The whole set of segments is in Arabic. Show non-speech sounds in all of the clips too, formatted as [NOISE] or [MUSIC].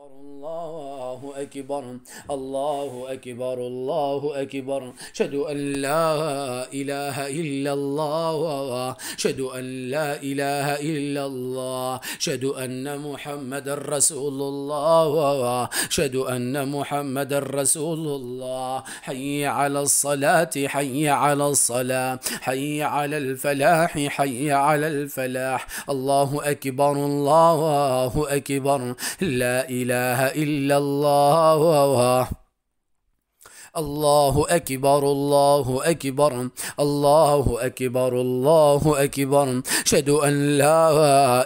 الله الله أكبر الله أكبر الله أكبر أشهد أن لا إله إلا الله أشهد أن لا إله إلا الله أشهد أن محمد رسول الله أشهد أن محمد رسول الله حي على الصلاة حي على الصلاة حي على الفلاح حي على الفلاح الله أكبر الله أكبر لا إله إلا الله الله الله أكبر الله أكبر الله أكبر الله أكبر أشهد أن لا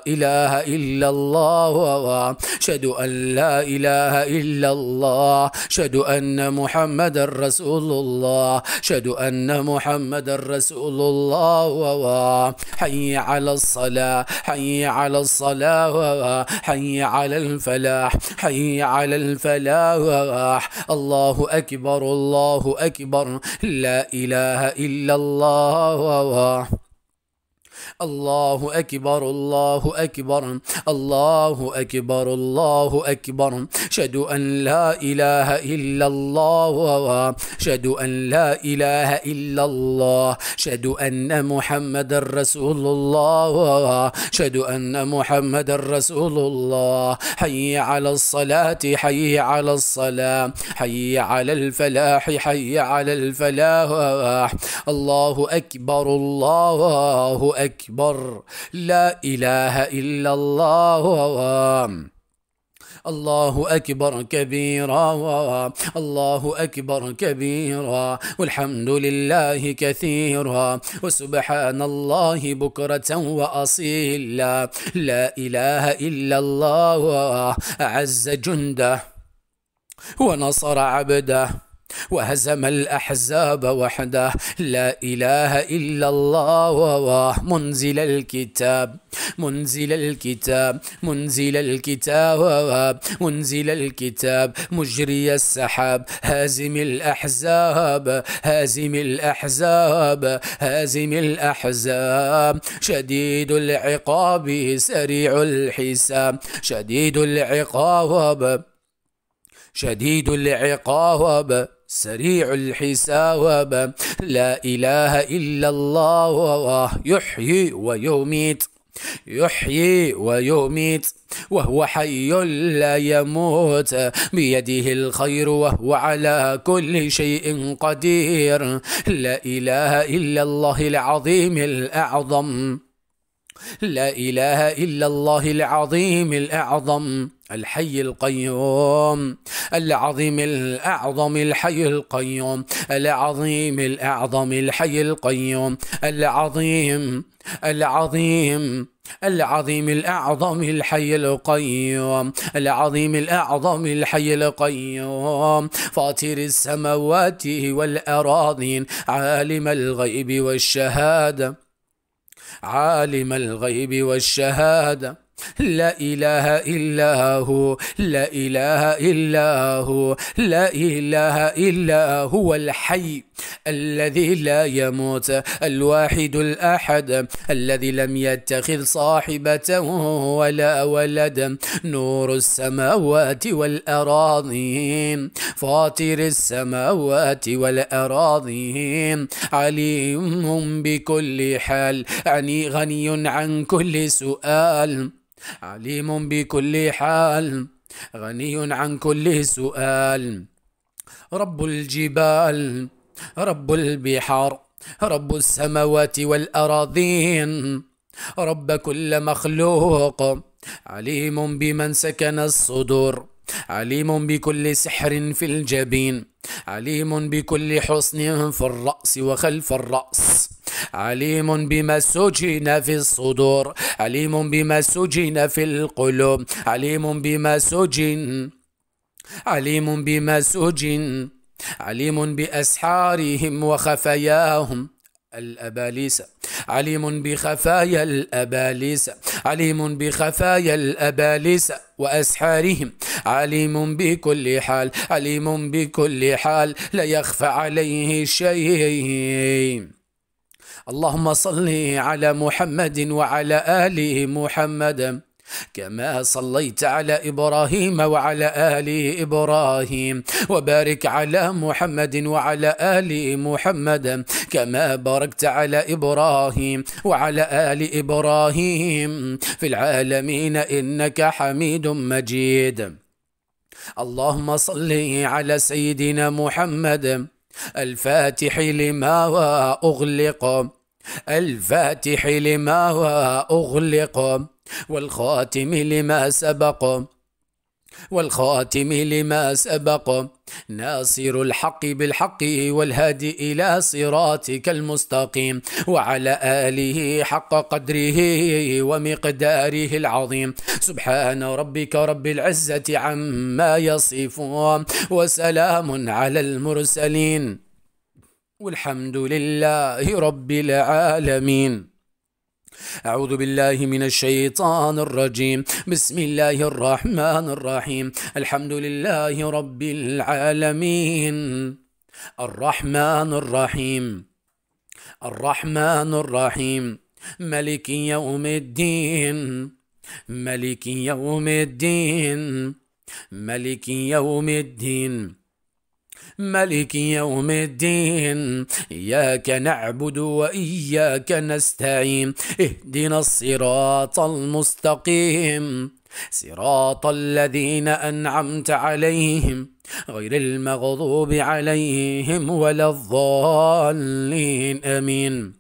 إله إلا الله أشهد أن لا إله إلا الله أشهد أن محمدا رسول الله أشهد أن محمد رسول الله حي على الصلاة حي على الصلاة حي على الفلاح حي على الفلاح الله أكبر الله الله أكبر لا إله إلا الله الله أكبر الله أكبر الله أكبر الله أكبر شهد أن لا إله إلا الله شهد أن لا إله إلا الله شهد أن محمد رسول الله شهد أن محمد رسول الله حي على الصلاة حي على الصلاة حي على الفلاح حي على الفلاح الله أكبر الله أكبر أكبر لا إله إلا الله الله أكبر كبيرا الله أكبر كبيرا والحمد لله كثيرا وسبحان الله بكرة وأصيلا لا إله إلا الله أعز جنده ونصر عبده وهزم الأحزاب وحده لا إله إلا الله منزل الكتاب منزل الكتاب منزل الكتاب منزل الكتاب مجري السحاب هازم الأحزاب هازم الأحزاب هازم الأحزاب شديد العقاب سريع الحساب شديد العقاب شديد العقاب سريع الحساب لا إله إلا الله يحيي ويميت يحيي ويميت وهو حي لا يموت بيده الخير وهو على كل شيء قدير لا إله إلا الله العظيم الأعظم لا اله الا الله العظيم الاعظم الحي القيوم العظيم الأعظم الحي القيوم العظيم الأعظم الحي القيوم العظيم العظيم العظيم الأعظم الحي القيوم العظيم الأعظم الحي القيوم فاطر السماوات والأراضين عالم الغيب والشهادة عالم الغيب والشهاده لا إله إلا هو لا إله إلا هو لا إله إلا هو الحي الذي لا يموت الواحد الأحد الذي لم يتخذ صاحبته ولا ولدا نور السماوات والأراضين فاطر السماوات والأراضين عليم بكل حال يعني غني عن كل سؤال عليم بكل حال غني عن كل سؤال رب الجبال رب البحار رب السماوات والأراضين رب كل مخلوق عليم بمن سكن الصدور عليم بكل سحر في الجبين عليم بكل حصن في الرأس وخلف الرأس عليم بما سجن في الصدور عليم بما سجن في القلوب عليم بما سجن عليم بما سجن عليم بأسحارهم وخفاياهم الأباليسة عليم بخفايا الأباليسة عليم بخفايا الأباليسة وأسحارهم عليم بكل حال عليم بكل حال لا يخفى عليه شيء اللهم صل على محمد وعلى اله محمد كما صليت على ابراهيم وعلى ال ابراهيم وبارك على محمد وعلى ال محمد كما باركت على ابراهيم وعلى ال ابراهيم في العالمين انك حميد مجيد اللهم صل على سيدنا محمد الفاتح لما واغلق الفاتح لما واغلق والخاتم لما سبق والخاتم لما سبق ناصر الحق بالحق والهادي إلى صراطك المستقيم وعلى آله حق قدره ومقداره العظيم سبحان ربك رب العزة عما يصفون وسلام على المرسلين والحمد لله رب العالمين أعوذ بالله من الشيطان الرجيم بسم الله الرحمن الرحيم الحمد لله رب العالمين الرحمن الرحيم الرحمن الرحيم ملك يوم الدين ملك يوم الدين ملك يوم الدين ملك يوم الدين إياك نعبد وإياك نستعين اهدنا الصراط المستقيم صراط الذين أنعمت عليهم غير المغضوب عليهم ولا الضالين آمين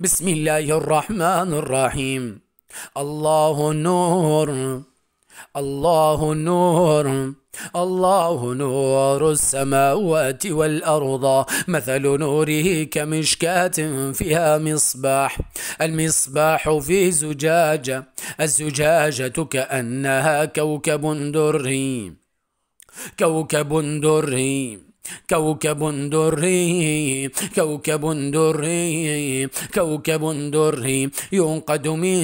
بسم الله الرحمن الرحيم الله نور الله نور الله نور السماوات والأرض مثل نوره كمشكاة فيها مصباح المصباح في زجاجة الزجاجة كأنها كوكب دري كوكب دري كوكب دري كوكب دري كوكب دري ينقد من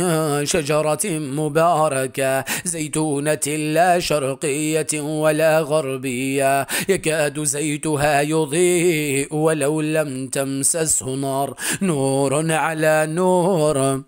شجرة مباركة زيتونة لا شرقية ولا غربية يكاد زيتها يضيء ولو لم تمسسه نار نور على نور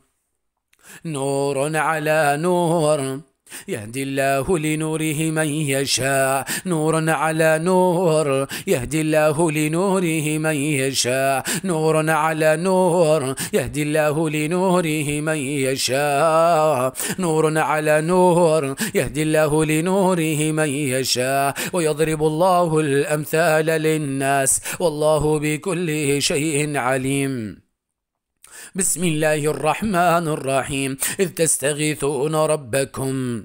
نور على نور يهدي الله لنوره من يشاء نورا على نور يهدي الله لنوره من يشاء نورا على نور يهدي الله لنوره من يشاء نور على نور يهدي الله لنوره من يشاء ويضرب الله الأمثال للناس والله بكل شيء عليم بسم الله الرحمن الرحيم إذ تستغيثون ربكم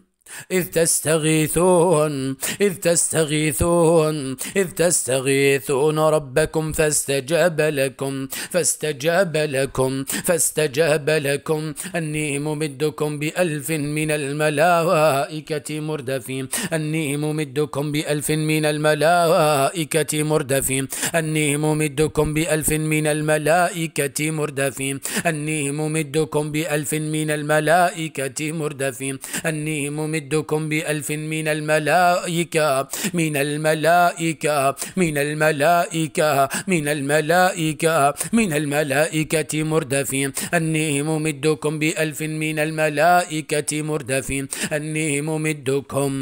إذ تستغيثون إذ تستغيثون إذ تستغيثون ربكم فاستجاب لكم فاستجاب لكم فاستجاب لكم أني ممدكم بألف من الملائكة مردفين أني ممدكم بألف من الملائكة مردفين أني ممدكم بألف من الملائكة مردفين أني ممدكم بألف من الملائكة مردفين أني ممدكم يمدكم بألف من الملائكة من الملائكة من الملائكة من الملائكة من الملائكة مردفين أني ممدكم بألف من الملائكة مردفين أني ممدكم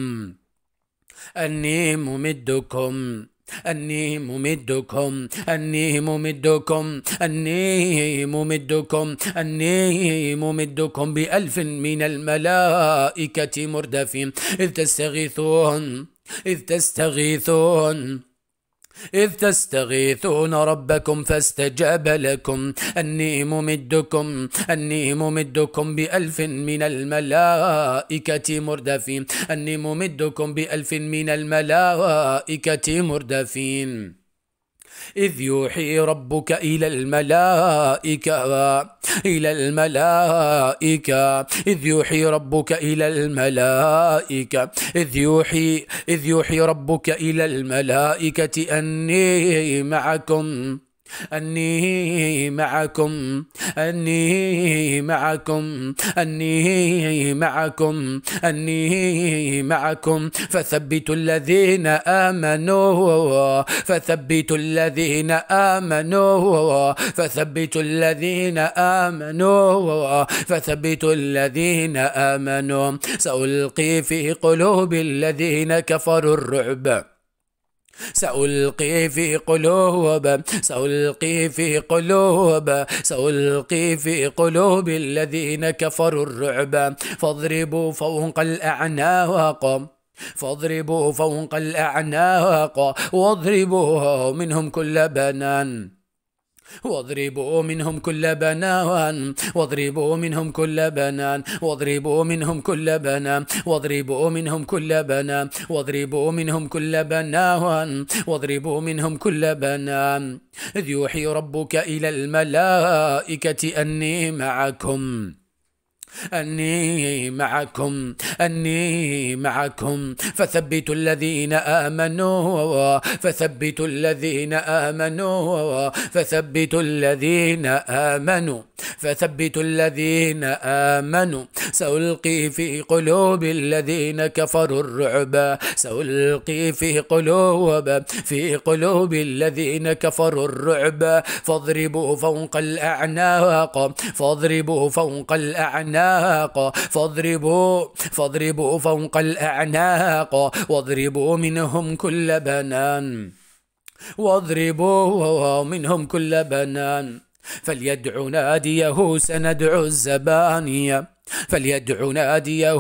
أني ممدكم أني ممدكم أني ممدكم أني ممدكم أني ممدكم بألف من الملائكة مردفين إذ تستغيثون إذ تستغيثون إذ تستغيثون ربكم فاستجاب لكم أني ممدكم أني ممدكم بألف من الملائكة مردفين أني ممدكم بألف من الملائكة مردفين إذ يوحي ربك إلى الملائكة إلى الملائكة إذ يوحي ربك إلى الملائكة إذ يوحي إذ يوحي ربك إلى الملائكة أني معكم أني معكم أني معكم أني معكم أني معكم فثبتوا الذين آمنوا فثبتوا الذين آمنوا فثبتوا الذين آمنوا فثبتوا الذين آمنوا سألقي في قلوب الذين كفروا الرعب سألقي في قلوب سألقي في قلوب سألقي في قلوب الذين كفروا الرعب فاضربوا فوق الأعناق فاضربوا فوق الأعناق واضربوا منهم كل بنان واضربوا منهم كل بنان واضربوا منهم كل بنان واضربوا منهم كل بنان واضربوا منهم كل بنان واضربوا منهم كل بنان واضربوا منهم كل بنان إذ يوحي ربك إلى الملائكة أني معكم أني معكم أني معكم فثبتوا الذين آمنوا فثبتوا الذين آمنوا فثبتوا الذين آمنوا فثبتوا الذين آمنوا سألقي في قلوب الذين كفروا الرعب سألقي في قلوب في قلوب الذين كفروا الرعب فاضربوا فوق الأعناق فاضربوا فوق الأعناق الأعناق فاضربوا فاضربوا فوق الأعناق واضربوا منهم كل بنان واضربوا منهم كل بنان فليدع ناديه سندع الزبانيه فليدع ناديه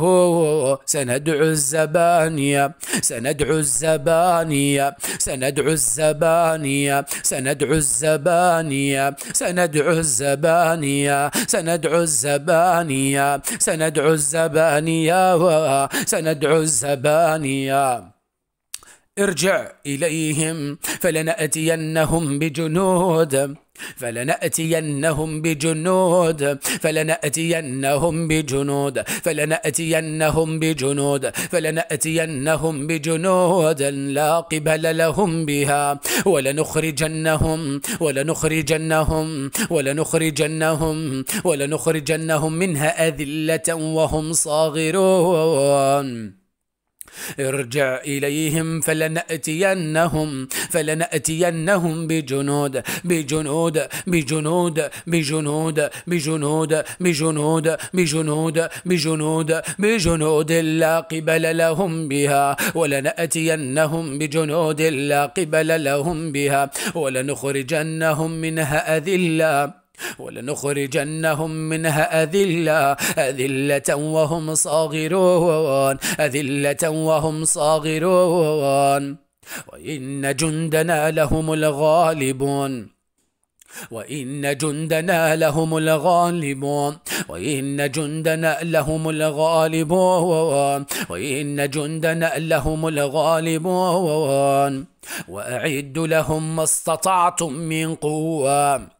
سندع الزبانية سندع الزبانية سندع الزبانية سندع الزبانية سندع الزبانية سندع الزبانية سندع الزبانية سندع الزبانية ارجع إليهم فلنأتينهم بجنود فلنأتينهم بجنود فلنأتينهم بجنود فلنأتينهم بجنود فلنأتينهم بجنود لا قبل لهم بها ولنخرجنهم ولنخرجنهم ولنخرجنهم ولنخرجنهم منها أذلة وهم صاغرون ارجع إليهم فلنأتينهم فلنأتينهم بجنود بجنود بجنود بجنود بجنود بجنود بجنود بجنود بجنود لا قبل لهم بها ولنأتينهم بجنود لا قبل لهم بها ولنخرجنهم منها أذلة ولنخرجنهم منها أذلة أذلة وهم صاغرون أذلة وهم صاغرون وإن جندنا لهم الغالبون وإن جندنا لهم الغالبون وإن جندنا لهم الغالبون وإن جندنا لهم الغالبون وأعد لهم ما استطعتم من قوة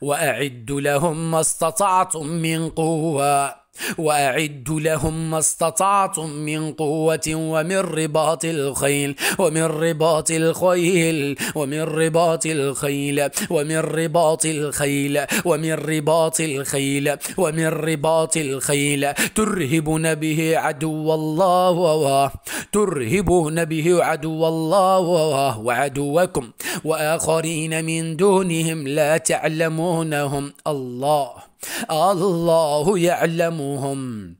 واعدوا لهم ما استطعتم من قوه واعدوا لهم ما استطعتم من قوه ومن رباط الخيل ومن رباط الخيل ومن رباط الخيل ومن رباط الخيل ومن رباط الخيل ومن رباط الخيل ترهبون به عدو الله ترهبون به عدو الله وعدوكم واخرين من دونهم لا تعلمونهم الله الله يعلمهم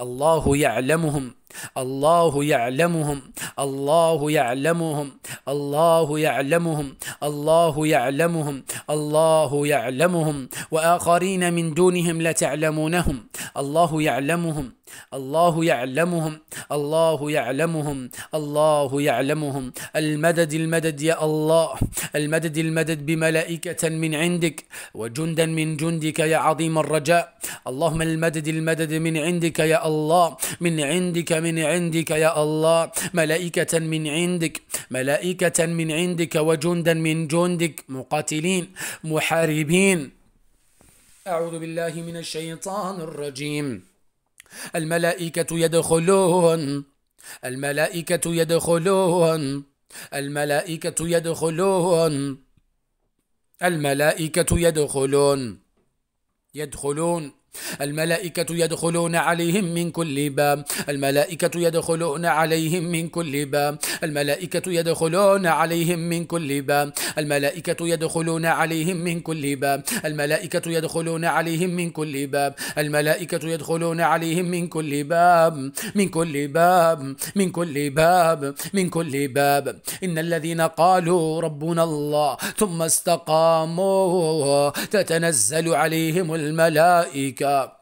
الله يعلمهم الله يعلمهم الله يعلمهم الله يعلمهم الله يعلمهم الله يعلمهم واخرين من دونهم تعلمونهم الله يعلمهم الله يعلمهم الله يعلمهم الله يعلمهم المدد المدد يا الله المدد المدد بملائكة من عندك وجندا من جندك يا عظيم الرجاء اللهم المدد المدد من عندك يا الله من عندك من عندك يا الله ملائكة من عندك ملائكة من عندك وجندا من جندك مقاتلين محاربين أعوذ بالله من الشيطان الرجيم الملائكة يدخلون الملائكة يدخلون الملائكة يدخلون الملائكة يدخلون يدخلون الملائكة يدخلون عليهم من كل باب الملائكة يدخلون عليهم من كل باب الملائكة يدخلون عليهم من كل باب الملائكة يدخلون عليهم من كل باب الملائكة يدخلون عليهم من كل باب الملائكة يدخلون عليهم من كل باب من كل باب من كل باب من كل باب إن الذين قالوا ربنا الله ثم استقاموا تتنزل عليهم الملائكة up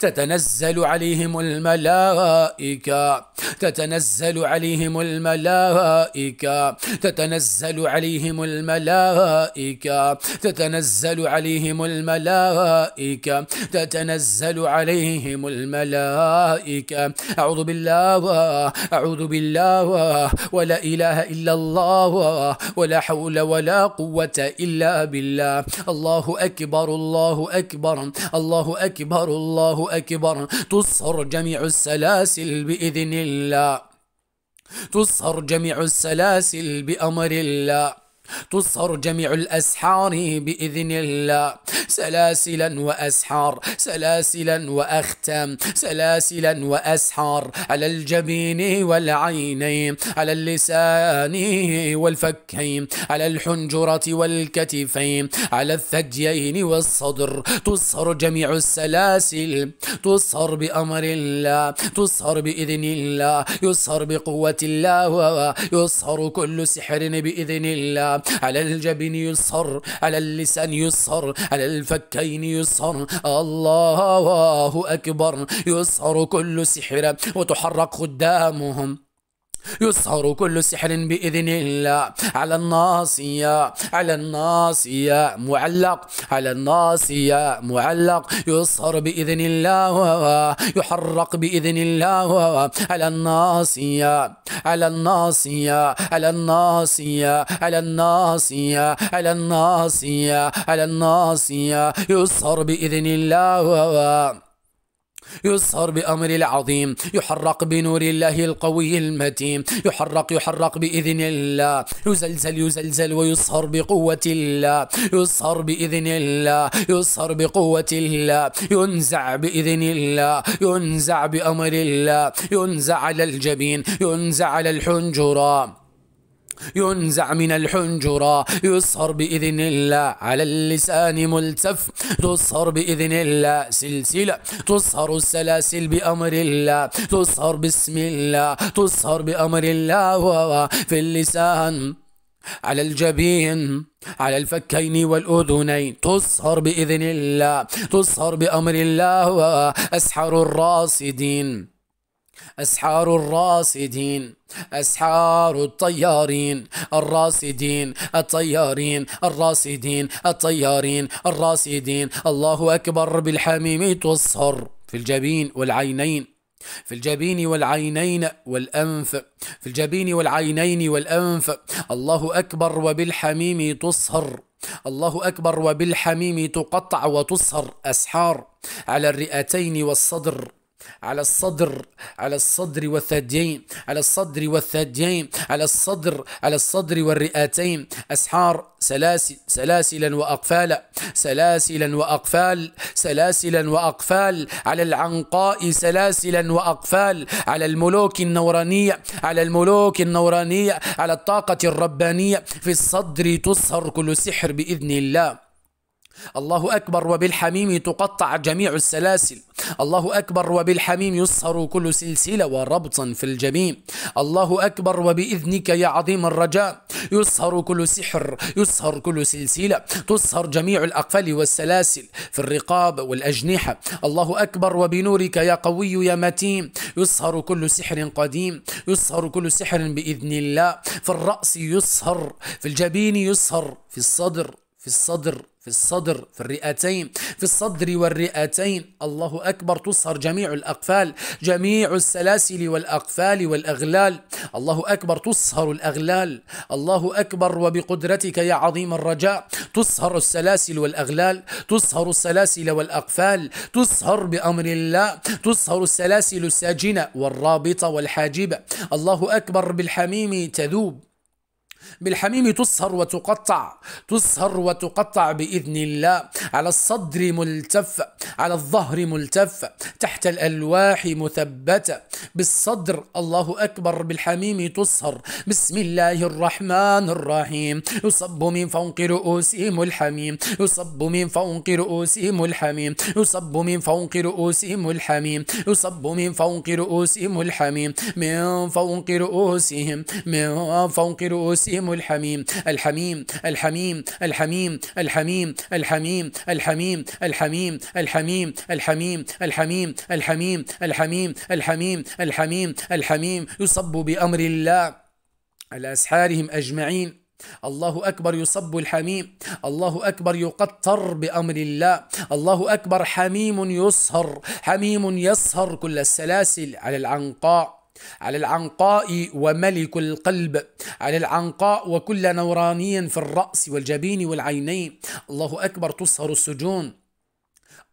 تتنزل عليهم الملائكة تتنزل عليهم الملائكة تتنزل عليهم الملائكة تتنزل عليهم الملائكة تتنزل عليهم الملائكة أعوذ بالله أعوذ بالله ولا إله إلا الله ولا حول ولا قوة إلا بالله الله أكبر الله أكبر الله أكبر الله الله أكبر تصهر جميع السلاسل بإذن الله تصهر جميع السلاسل بأمر الله تصهر جميع الأسحار بإذن الله سلاسلا وأسحار سلاسلا وأختام سلاسلا وأسحار على الجبين والعينين على اللسان والفكين على الحنجرة والكتفين على الثديين والصدر تصهر جميع السلاسل تصهر بأمر الله تصهر بإذن الله يصهر بقوة الله يصهر كل سحر بإذن الله على الجبين يسهر على اللسان يسهر على الفكين يسهر الله أكبر يسهر كل سحر وتحرك خدامهم يسهر كل سحر بإذن الله على الناصية على الناصية معلق على الناصية معلق يسهر بإذن الله يحرق بإذن الله على الناصية على الناصية على الناصية على الناصية على الناصية على الناصية يسهر بإذن الله يسهر بأمر العظيم يحرق بنور الله القوي المتين يحرق يحرق بإذن الله يزلزل يزلزل ويسهر بقوة الله يسهر بإذن الله يسهر بقوة الله ينزع بإذن الله ينزع بأمر الله ينزع على الجبين ينزع على الحنجرة ينزع من الحنجرة يصهر بإذن الله على اللسان ملتف تصهر بإذن الله سلسلة تصهر السلاسل بأمر الله تصهر بسم الله تصهر بأمر الله في اللسان على الجبين على الفكين والأذنين تصهر بإذن الله تصهر بأمر الله أسحر الراصدين أسحار الراصدين أسحار الطيارين الراصدين الطيارين الراصدين الطيارين الراصدين الله أكبر بالحميم تصهر في الجبين والعينين في الجبين والعينين والأنف في الجبين والعينين والأنف الله أكبر وبالحميم تصهر الله أكبر وبالحميم تقطع وتصهر أسحار على الرئتين والصدر على الصدر على الصدر والثديين على الصدر والثديين على الصدر على الصدر والرئتين أسحار سلاسل سلاسلا وأقفالا سلاسلا وأقفال سلاسلا وأقفال على العنقاء سلاسلا وأقفال على الملوك النورانية على الملوك النورانية على الطاقة الربانية في الصدر تصهر كل سحر بإذن الله الله أكبر وبالحميم تقطع جميع السلاسل الله أكبر وبالحميم يصهر كل سلسلة وربطا في الجبين الله أكبر وبإذنك يا عظيم الرجاء يصهر كل سحر يصهر كل سلسلة تصهر جميع الأقفال والسلاسل في الرقاب والأجنحة الله أكبر وبنورك يا قوي يا متين يصهر كل سحر قديم يصهر كل سحر بإذن الله في الرأس يصهر في الجبين يصهر في الصدر في الصدر في الصدر في الرئتين في الصدر والرئتين الله أكبر تصهر جميع الأقفال جميع السلاسل والأقفال والأغلال الله أكبر تصهر الأغلال الله أكبر وبقدرتك يا عظيم الرجاء تصهر السلاسل والأغلال تصهر السلاسل والأقفال تصهر بأمر الله تصهر السلاسل الساجنة والرابطة والحاجبة الله أكبر بالحميم تذوب بالحميم تصهر وتقطع تصهر وتقطع بإذن الله على الصدر ملتف على الظهر ملتف تحت الألواح مثبتة بالصدر الله أكبر بالحميم تصهر بسم الله الرحمن الرحيم يصب من فوق رؤوسهم الحميم يصب من فوق رؤوسهم الحميم يصب من فوق رؤوسهم الحميم يصب من فوق رؤوسهم الحميم من فوق رؤوسهم من فوق رؤوسهم يلهمه الحميم الحميم الحميم الحميم الحميم الحميم الحميم الحميم الحميم الحميم الحميم الحميم الحميم الحميم الحميم الحميم يصب بأمر الله على أسحارهم أجمعين الله أكبر يصب الحميم الله أكبر يقطر بأمر الله الله أكبر حميم يصهر حميم يصهر كل السلاسل على العنقاء على العنقاء وملك القلب على العنقاء وكل نوراني في الرأس والجبين والعينين الله أكبر تصهر السجون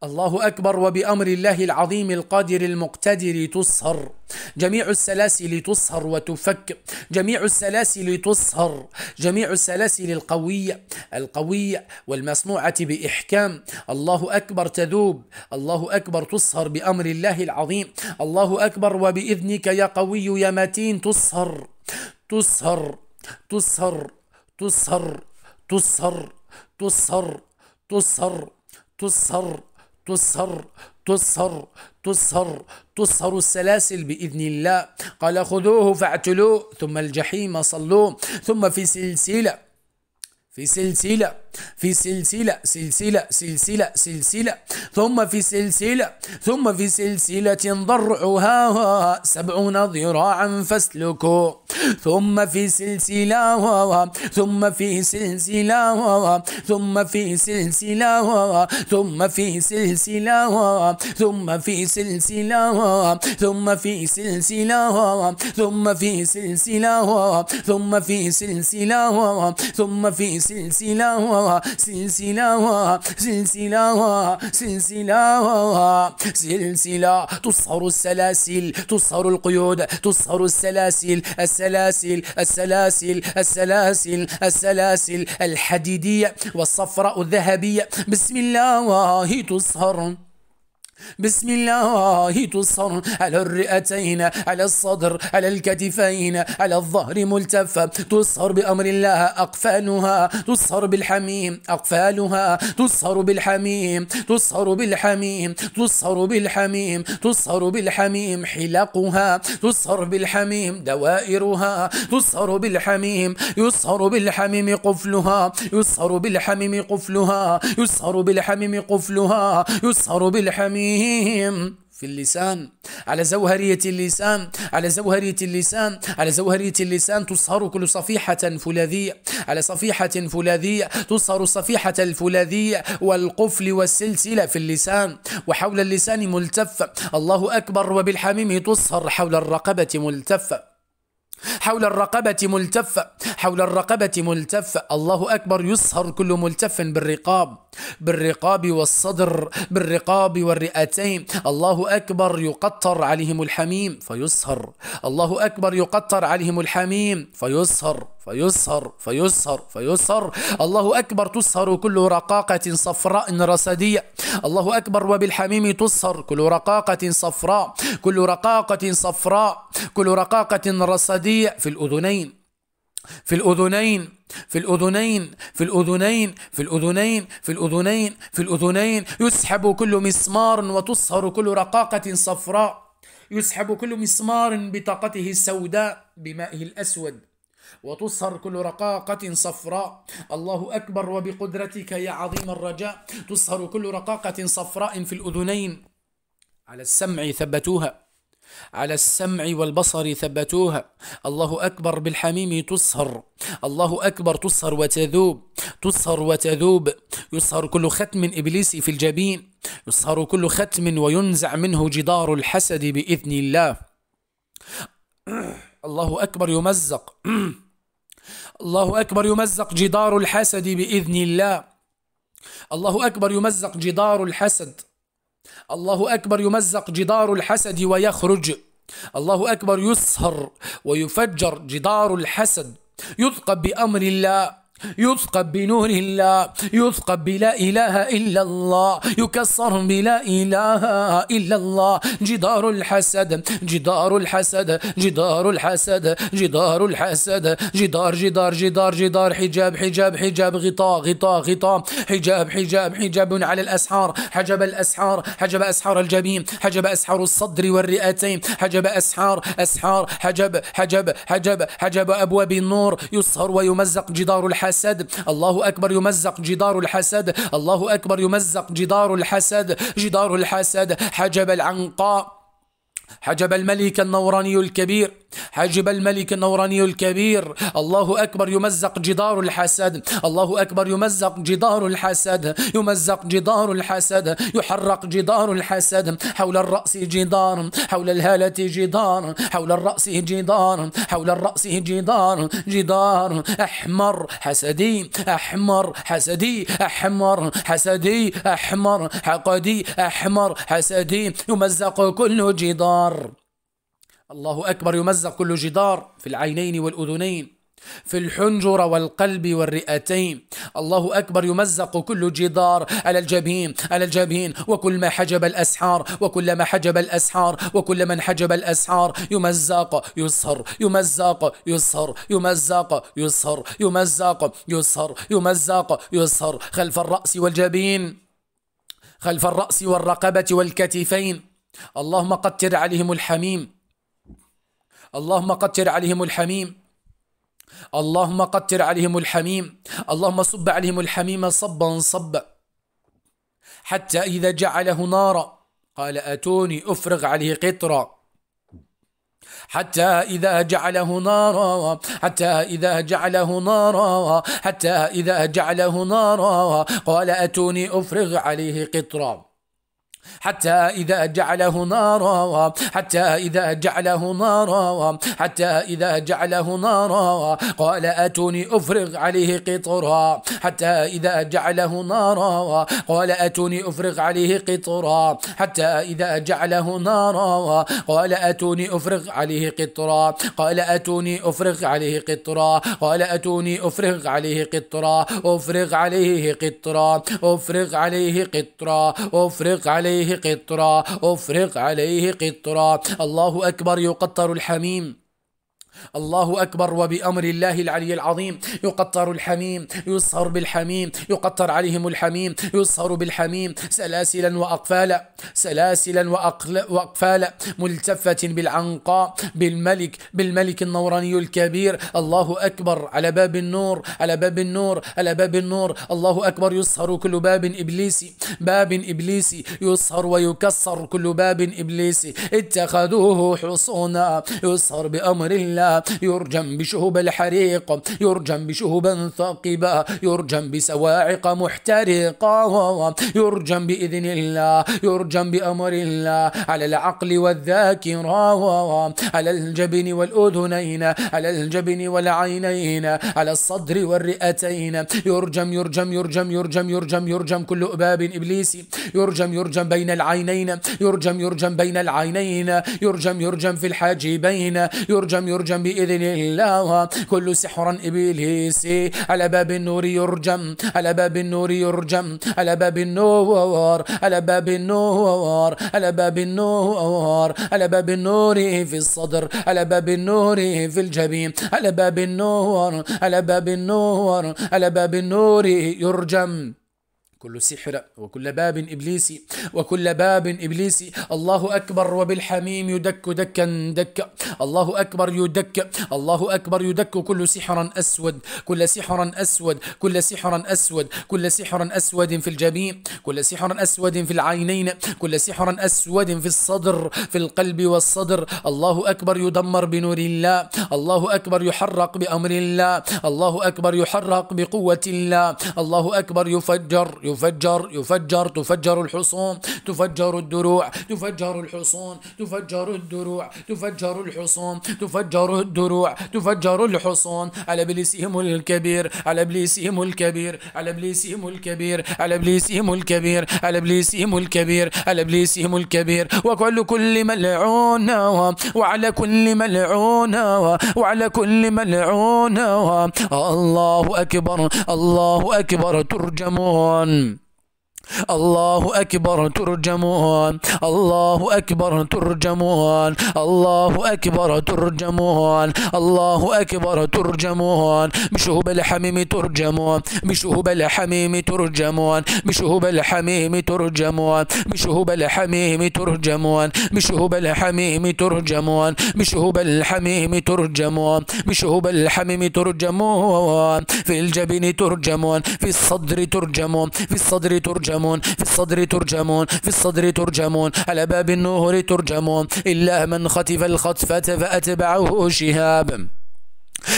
الله أكبر وبأمر الله العظيم القادر المقتدر تصهر جميع السلاسل تصهر وتفك جميع السلاسل تصهر جميع السلاسل القوية القوية والمصنوعة بإحكام الله أكبر تذوب الله أكبر تصهر بأمر الله العظيم الله أكبر وبإذنك يا قوي يا متين تصهر تصهر تصهر تصهر تصهر تصهر تصهر تصهر, تسهر تسهر تسهر تسهر السلاسل بإذن الله قال خذوه فاعتلوه ثم الجحيم صلوه ثم في سلسلة في سلسلة في سلسلة سلسلة سلسلة سلسلة ثم في سلسلة ثم في سلسلة ضرعها سبعون ذراعا فاسلكوا ثم في سلسلة ثم في سلسلة ثم في سلسلة ثم في سلسلة ثم في سلسلة ثم في سلسلة ثم في سلسلة ثم في سلسلة ثم في سلسلة سلسلة سلسلة سلسلة سلسلة تصهر السلاسل تصهر القيود تصهر السلاسل السلاسل السلاسل السلاسل السلاسل الحديدية والصفراء الذهبية بسم الله تصهر بسم الله تصر على الرئتين على الصدر على الكتفين على الظهر ملتفة تصهر بأمر الله أقفالها تصهر بالحميم أقفالها تصهر بالحميم تصهر بالحميم تصهر بالحميم تصهر بالحميم حلقها تصهر بالحميم دوائرها تصهر بالحميم يصهر بالحميم قفلها يصهر بالحميم قفلها يصهر بالحميم قفلها يصهر بالحميم الرحيم في اللسان على زوهرية اللسان على زوهرية اللسان على زوهرية اللسان تصهر كل صفيحة فولاذية على صفيحة فولاذية تصهر صفيحة الفولاذية والقفل والسلسلة في اللسان وحول اللسان ملتفة الله أكبر وبالحميم تصهر حول الرقبة ملتفة حول الرقبة ملتفة حول الرقبة ملتفة الله أكبر يصهر كل ملتف بالرقاب بالرقاب والصدر بالرقاب والرئتين الله أكبر يقطر عليهم الحميم فيصهر الله أكبر يقطر عليهم الحميم فيصهر فيسهر فيسهر فيسهر الله أكبر تسهر كل رقاقة صفراء رصدية الله أكبر وبالحميم تسهر كل رقاقة صفراء كل رقاقة صفراء كل رقاقة رصدية في الأذنين في الأذنين في الأذنين في الأذنين في الأذنين في الأذنين في الأذنين يسحب كل مسمار وتسهر كل رقاقة صفراء يسحب كل مسمار بطاقته السوداء بمائه الأسود وتصهر كل رقاقة صفراء الله أكبر وبقدرتك يا عظيم الرجاء تصهر كل رقاقة صفراء في الأذنين على السمع ثبتوها على السمع والبصر ثبتوها الله أكبر بالحميم تصهر الله أكبر تصهر وتذوب تصهر وتذوب يصهر كل ختم إبليس في الجبين يصهر كل ختم وينزع منه جدار الحسد بإذن الله الله أكبر يمزق [CLEARS THROAT] الله أكبر يمزق جدار الحسد بإذن الله الله أكبر يمزق جدار الحسد الله أكبر يمزق جدار الحسد ويخرج الله أكبر يسهر ويفجر جدار الحسد يثقب بأمر الله يثقب بنور الله يثقب بلا إله إلا الله يكسر بلا إله إلا الله جدار الحسد جدار الحسد جدار الحسد جدار الحسد جدار جدار جدار جدار حجاب حجاب حجاب غطاء غطاء غطاء حجاب حجاب حجاب على الأسحار حجب الأسحار حجب أسحار الجبين حجب أسحار الصدر والرئتين حجب أسحار أسحار حجب حجب حجب حجب أبواب النور يصهر ويمزق جدار الحسد الحسد الله أكبر يمزق جدار الحسد الله أكبر يمزق جدار الحسد جدار الحسد حجب العنقاء حجب الملك النوراني الكبير حجب الملك النوراني الكبير الله أكبر يمزق جدار الحسد الله أكبر يمزق جدار الحسد يمزق جدار الحسد يحرق جدار الحسد حول الرأس جدار حول الهالة جدار حول الرأس جدار حول الرأس جدار جدار أحمر حسدي أحمر حسدي أحمر حسدي أحمر حقدي أحمر حسدي يمزق كل جدار الله أكبر يمزق كل جدار في العينين والأذنين في الحنجرة والقلب والرئتين الله أكبر يمزق كل جدار على الجبين على الجبين وكل ما حجب الأسحار وكل ما حجب الأسحار وكل من حجب الأسحار يمزق يصهر يمزق يصهر يمزق يصهر يمزق يصهر يمزق يصهر خلف الرأس والجبين خلف الرأس والرقبة والكتفين اللهم قتر عليهم الحميم اللهم قتر عليهم الحميم اللهم قتر عليهم الحميم اللهم صب عليهم الحميم صبا صبا حتى إذا جعله نارا قال أتوني أفرغ عليه قطرا حتى إذا جعله نارا حتى إذا جعله نارا حتى إذا جعله نارا قال أتوني أفرغ عليه قطرا حتى إذا جعله نارا حتى إذا جعله نارا حتى إذا جعله نارا قال أتوني أفرغ عليه قطرا حتى إذا جعله نارا قال أتوني أفرغ عليه قطرا حتى إذا جعله نارا قال أتوني أفرغ عليه قطرا قال أتوني أفرغ عليه قطرا قال أتوني أفرغ عليه قطرا أفرغ عليه قطرا أفرغ عليه قطرا أفرغ عليه عليه قطرا أفرغ عليه قطرا الله أكبر يقطر الحميم الله أكبر وبأمر الله العلي العظيم يقطر الحميم يصهر بالحميم يقطر عليهم الحميم يصهر بالحميم سلاسلا وأقفالا سلاسلا وأقفالا ملتفة بالعنقاء بالملك بالملك النوراني الكبير الله أكبر على باب النور على باب النور على باب النور الله أكبر يصهر كل باب إبليسي باب إبليسي يصهر ويكسر كل باب إبليسي اتخذوه حصونا يصهر بأمر الله يرجم بشهب الحريق يرجم بشهب ثاقبة يرجم بسواعق محترقة يرجم بإذن الله يرجم بأمر الله على العقل والذاكرة على الجبن والأذنين على الجبن والعينين على الصدر والرئتين يرجم يرجم يرجم يرجم يرجم يرجم كل أباب إبليسي يرجم يرجم بين العينين يرجم يرجم بين العينين يرجم يرجم في الحاجبين يرجم يرجم يرجم بإذن الله كل سحر إبليسي على باب النور يرجم على باب النور يرجم على باب النور على باب النور على باب النور على باب النور في الصدر على باب النور في الجبين على باب النور على باب النور على باب النور يرجم كل سحر وكل باب إبليسي وكل باب إبليسي الله أكبر وبالحميم يدك دكا دكا الله أكبر يدك الله أكبر يدك كل سحر أسود كل سحر أسود كل سحر أسود كل سحر أسود في الجبين كل سحر أسود في العينين كل سحر أسود في الصدر في القلب والصدر الله أكبر يدمر بنور الله الله أكبر يحرق بأمر الله الله أكبر يحرق بقوة الله الله أكبر يفجر يفجر يفجر تفجر الحصون تفجر الدروع تفجر الحصون تفجر الدروع تفجر الحصون تفجر الدروع تفجر الحصون على ابليسهم الكبير على ابليسهم الكبير على ابليسهم الكبير على ابليسهم الكبير على ابليسهم الكبير على ابليسهم الكبير وكل كل ملعون وعلى كل ملعون وعلى كل ملعون الله اكبر الله اكبر ترجمون الله أكبر ترجمون الله أكبر ترجمون الله أكبر ترجمون الله أكبر ترجمون بشهب الحميم ترجمون بشهب الحميم ترجمون بشهب الحميم ترجمون بشهب الحميم ترجمون بشهب الحميم ترجمون بشهب الحميم ترجمون بشهب الحميم ترجمون في الجبين ترجمون في الصدر ترجمون في الصدر ترجمون ترجمون في الصدر ترجمون في الصدر ترجمون على باب النهر ترجمون إلا من خطف الخطفة فأتبعه شهاب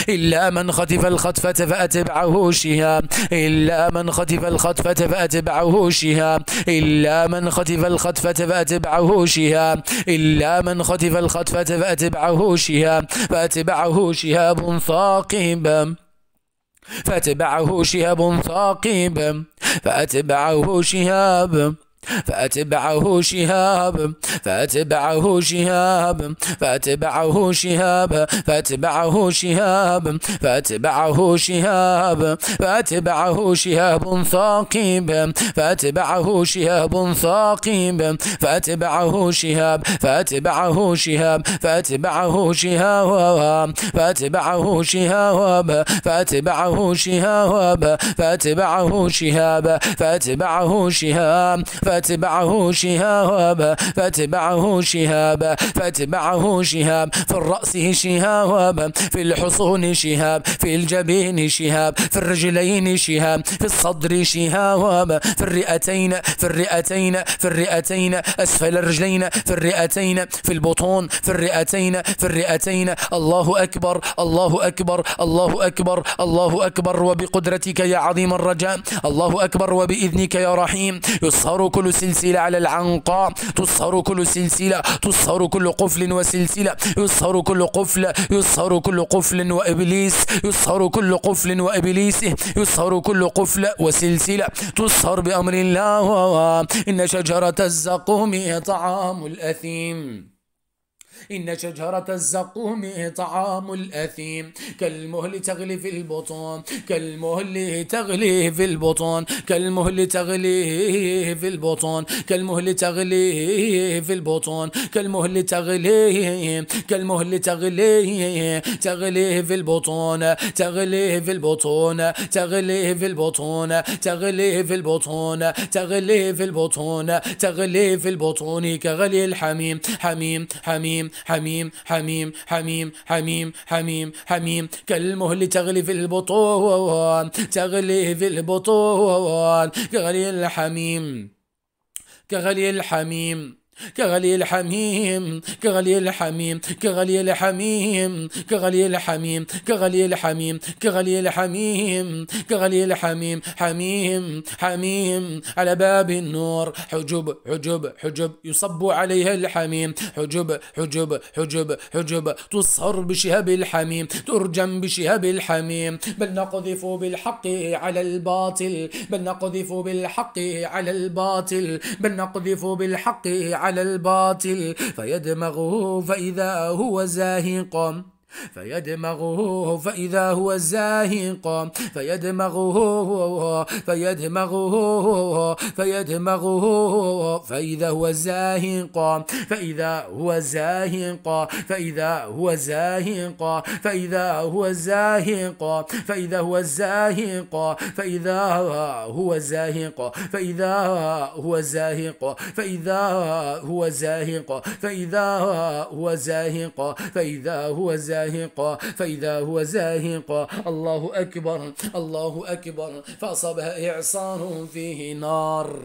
إلا من خطف الخطفة فأتبعه شهاب إلا من خطف الخطفة فأتبعه شهاب إلا من خطف الخطفة فأتبعه شهاب إلا من خطف الخطفة فأتبعه شهاب فأتبعه شهاب ثاقبا فاتبعه شهاب ثاقب فأتبعه شهاب فأتبعه شهاب فأتبعه شهاب فأتبعه شهاب فأتبعه شهاب فأتبعه شهاب فأتبعه شهاب ثاقب فأتبعه شهاب ثاقب فأتبعه شهاب فأتبعه شهاب فأتبعه شهاب فأتبعه شهاب فأتبعه شهاب فأتبعه شهاب فأتبعه شهاب فاتبعه شهاب فاتبعه شهاب فاتبعه شهاب في الرأس شهاب في الحصون شهاب في الجبين شهاب في الرجلين شهاب في الصدر شهاب في الرئتين في الرئتين في الرئتين أسفل الرجلين في الرئتين في البطون في الرئتين في الرئتين الله أكبر الله أكبر الله أكبر الله أكبر وبقدرتك يا عظيم الرجاء الله أكبر وبإذنك يا رحيم يصهر كل كل سلسلة على العنقاء تصهر كل سلسلة تصهر كل قفل وسلسلة يصهر كل قفل يصهر كل قفل وإبليس يصهر كل قفل وإبليسه يصهر كل قفل وسلسلة تصهر بأمر الله إن شجرة الزقوم طعام الأثيم إن شجرة الزقوم طعام الأثيم كالمهل تغلي في البطون كالمهل تغلي في البطون كالمهل تغلي في البطون كالمهل تغلي في البطون كالمهل تغلي كالمهل تغلي تغلي في البطون تغلي في البطون تغلي في البطون تغلي في البطون تغلي في البطون تغلي في البطون كغلي الحميم حميم حميم حميم حميم حميم حميم حميم حميم كالمهل تغلي في البطون تغلي في البطون كغلي الحميم كغلي الحميم كغلي الحميم كغلي الحميم كغلي الحميم كغلي الحميم كغلي الحميم كغلي الحميم كغلي الحميم حميم حميم على باب النور حجب حجب حجب يصب عليها الحميم حجب حجب حجب حجب تصهر بشهاب الحميم ترجم بشهاب الحميم بل نقذف بالحق على الباطل بل نقذف بالحق على الباطل بل نقذف بالحق على على الباطل فيدمغه فإذا هو زاهق فيدمغه فإذا هو زاهق فيدمغه فيدمغه فيدمغه فإذا هو زاهق فإذا هو زاهق فإذا هو زاهق فإذا هو زاهق فإذا هو زاهق فإذا هو زاهق فإذا هو زاهق فإذا هو زاهق فإذا هو زاهق فإذا هو زاهق زاهق فإذا هو زاهق الله أكبر الله أكبر فأصابها إعصار فيه نار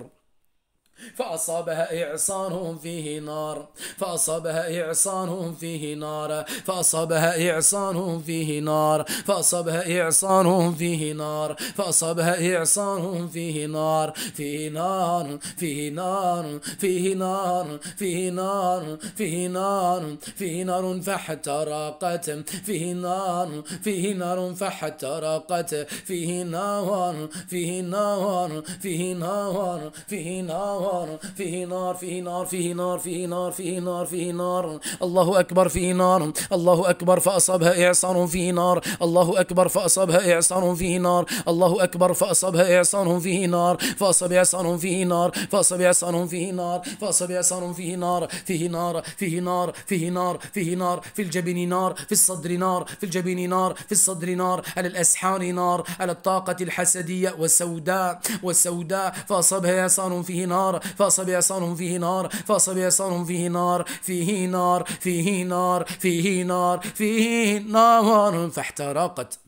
فأصابها إعصانهم فيه نار فأصابها إعصانهم فيه نار فأصابها إعصانهم فيه نار فأصابها إعصانهم فيه نار فأصابها إعصانهم فيه نار فيه نار فيه نار فيه نار فيه نار فيه نار فيه نار فاحترقت فيه نار فيه نار فاحترقت فيه نار فيه نار فيه نار فيه نار نار فيه نار فيه نار فيه نار فيه نار فيه نار فيه نار الله أكبر فيه نار الله أكبر فأصابها إعصار فيه نار الله أكبر فأصابها إعصار فيه نار الله أكبر فأصابها إعصار فيه نار فأصاب إعصار فيه نار فأصاب إعصار فيه نار فأصاب إعصار فيه نار فيه نار فيه نار فيه نار فيه نار في الجبين نار في الصدر نار في الجبين نار في الصدر نار على الأسحار نار على الطاقة الحسدية وسوداء وسوداء فأصابها إعصار فيه نار نار فأصاب عصارهم فيه نار فأصاب عصارهم فيه نار فيه نار فيه نار فيه نار فيه نار فاحترقت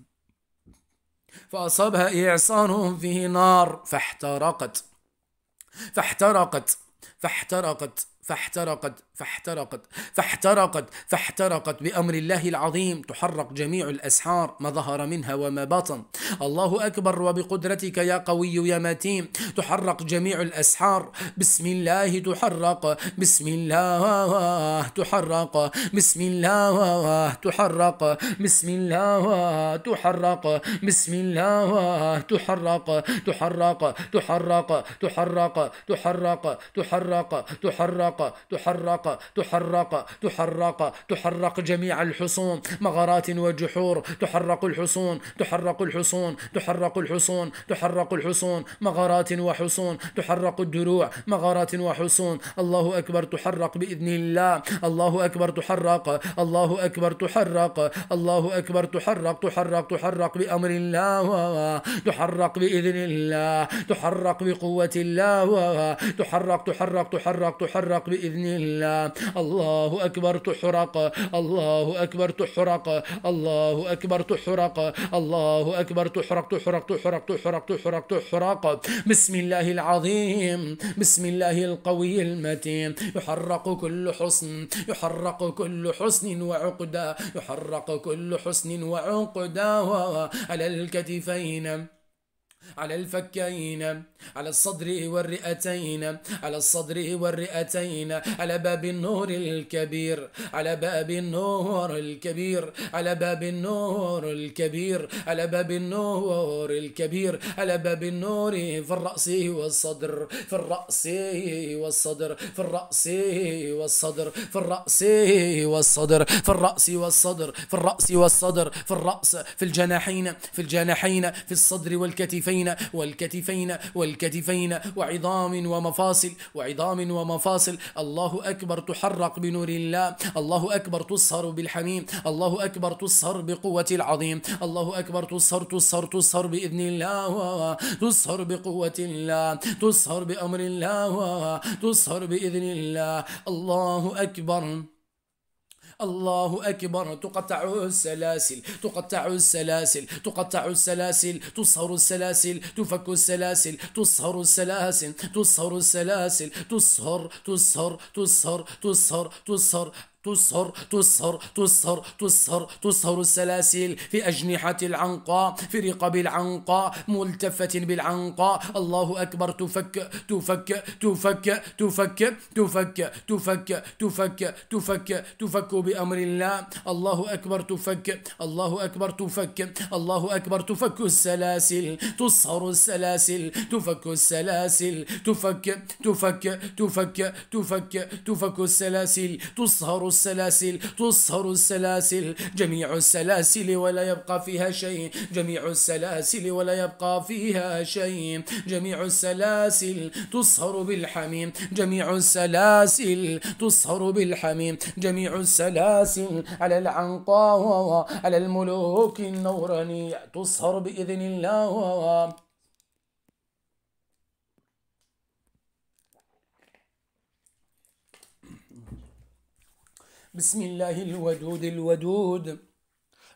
فأصابها اعصارهم فيه نار فاحترقت فاحترقت فاحترقت فاحترقت فاحترقت فاحترقت فاحترقت بأمر الله العظيم تحرق جميع الأسحار ما ظهر منها وما بطن الله أكبر وبقدرتك يا قوي يا متين تحرق جميع الأسحار بسم الله تحرق بسم الله تحرق بسم الله تحرق بسم الله تحرق بسم الله تحرق تحرق تحرق تحرق تحرق تحرق تحرق تحرق تحرق تحرق تحرق تحرق جميع الحصون مغارات وجحور تحرق الحصون تحرق الحصون تحرق الحصون تحرق الحصون مغارات وحصون تحرق الدروع مغارات وحصون الله أكبر تحرق بإذن الله الله أكبر تحرق الله أكبر تحرق الله أكبر تحرق تحرق تحرق بأمر الله تحرق بإذن الله تحرق بقوة الله تحرق تحرق تحرق تحرق بإذن الله الله أكبر تحرق الله أكبر تحرق الله أكبر تحرق الله أكبر تحرق تحرق تحرق تحرق تحرق تحرق بسم الله العظيم بسم الله القوي المتين يحرق كل حصن يحرق كل حصن وعقدة يحرق كل حصن وعقدة على الكتفين على الفكين على الصدر والرئتين على الصدر والرئتين على باب النور الكبير على باب النور الكبير على باب النور الكبير على باب النور الكبير على باب النور في الرأس والصدر في الرأس والصدر في الرأس والصدر في الرأس والصدر في الرأس والصدر في الرأس والصدر في الرأس في الجناحين في الجناحين في الصدر والكتفين والكتفين والكتفين والكتفين وعظام ومفاصل وعظام ومفاصل الله أكبر تحرق بنور الله الله أكبر تصهر بالحميم الله أكبر تصهر بقوة العظيم الله أكبر تصهر تصهر تصهر بإذن الله تصهر بقوة الله تصهر بأمر الله تصهر بإذن الله الله أكبر الله أكبر تقطع السلاسل تقطع السلاسل تقطع السلاسل تصهر السلاسل تفك السلاسل تصهر السلاسل تصهر السلاسل تصهر تصهر تصهر تصهر تصهر تصهر تصهر تصهر تصهر تصهر السلاسل في أجنحة العنقاء في رقب العنقاء ملتفة بالعنقاء الله أكبر تفك تفك تفك تفك تفك تفك تفك تفك تفك بأمر الله الله أكبر تفك الله أكبر تفك الله أكبر تفك السلاسل تصهر السلاسل تفك السلاسل تفك تفك تفك تفك تفك السلاسل تصهر السلاسل تصهر السلاسل جميع السلاسل ولا يبقى فيها شيء جميع السلاسل ولا يبقى فيها شيء جميع السلاسل تصهر بالحميم جميع السلاسل تصهر بالحميم جميع السلاسل على العنقاء على الملوك النوراني تصهر بإذن الله بسم الله الودود الودود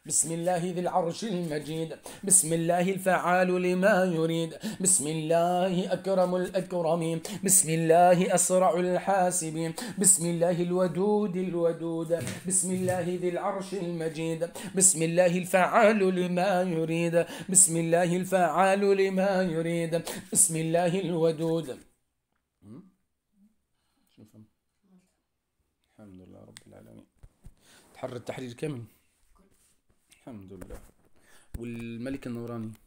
بسم الله ذي العرش المجيد بسم الله الفعال لما يريد بسم الله أكرم الأكرمين بسم الله أسرع الحاسبين بسم الله الودود الودود بسم الله ذي العرش المجيد بسم الله الفعال لما يريد بسم الله الفعال لما يريد بسم الله الودود حر التحرير كامل الحمد لله والملك النوراني